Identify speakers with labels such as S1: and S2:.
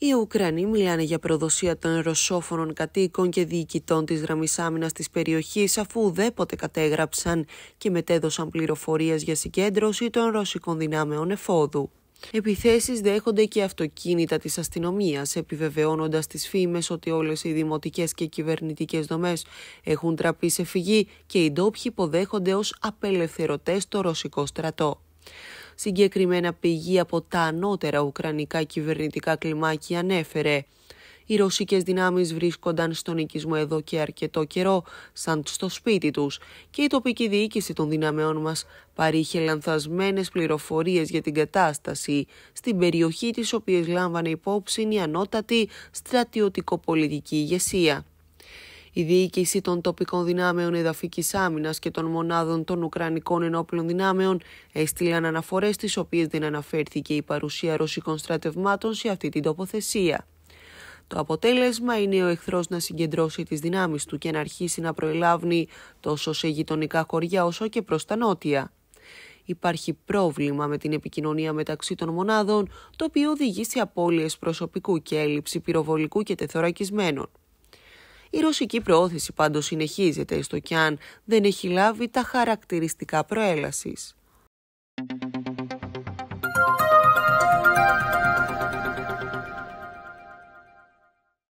S1: Οι Ουκρανοί μιλάνε για προδοσία των ρωσόφωνων κατοίκων και διοικητών της γραμμής άμυνας της περιοχής αφού ουδέποτε κατέγραψαν και μετέδωσαν πληροφορίες για συγκέντρωση των ρωσικών δυνάμεων εφόδου. Επιθέσεις δέχονται και αυτοκίνητα της αστυνομίας, επιβεβαιώνοντας τις φήμες ότι όλες οι δημοτικές και κυβερνητικές δομές έχουν τραπεί σε φυγή και οι ντόπιοι υποδέχονται ως απελευθερωτές το ρωσικό στρατό. Συγκεκριμένα πηγή από τα ανώτερα ουκρανικά κυβερνητικά κλιμάκια ανέφερε. Οι ρωσικές δυνάμεις βρίσκονταν στον οικισμό εδώ και αρκετό καιρό, σαν στο σπίτι τους, και η τοπική διοίκηση των δυναμεών μας παρήχε λανθασμένες πληροφορίες για την κατάσταση, στην περιοχή της οποίας λάμβανε υπόψη η ανώτατη στρατιωτικοπολιτική ηγεσία. Η διοίκηση των τοπικών δυνάμεων εδαφικής άμυνας και των μονάδων των Ουκρανικών ενόπλων δυνάμεων έστειλαν αναφορές, τις οποίες δεν αναφέρθηκε η παρουσία ρωσικών στρατευμάτων σε αυτή την τοποθεσία. Το αποτέλεσμα είναι ο εχθρός να συγκεντρώσει τις δυνάμεις του και να αρχίσει να προελάβει τόσο σε γειτονικά χωριά όσο και προς τα νότια. Υπάρχει πρόβλημα με την επικοινωνία μεταξύ των μονάδων, το οποίο οδηγεί σε απώλειες προσωπικού και έλλειψη πυροβολικού και τεθωρακισμένων. Η ρωσική προώθηση πάντως συνεχίζεται, στο κι αν δεν έχει λάβει τα χαρακτηριστικά προέλασης.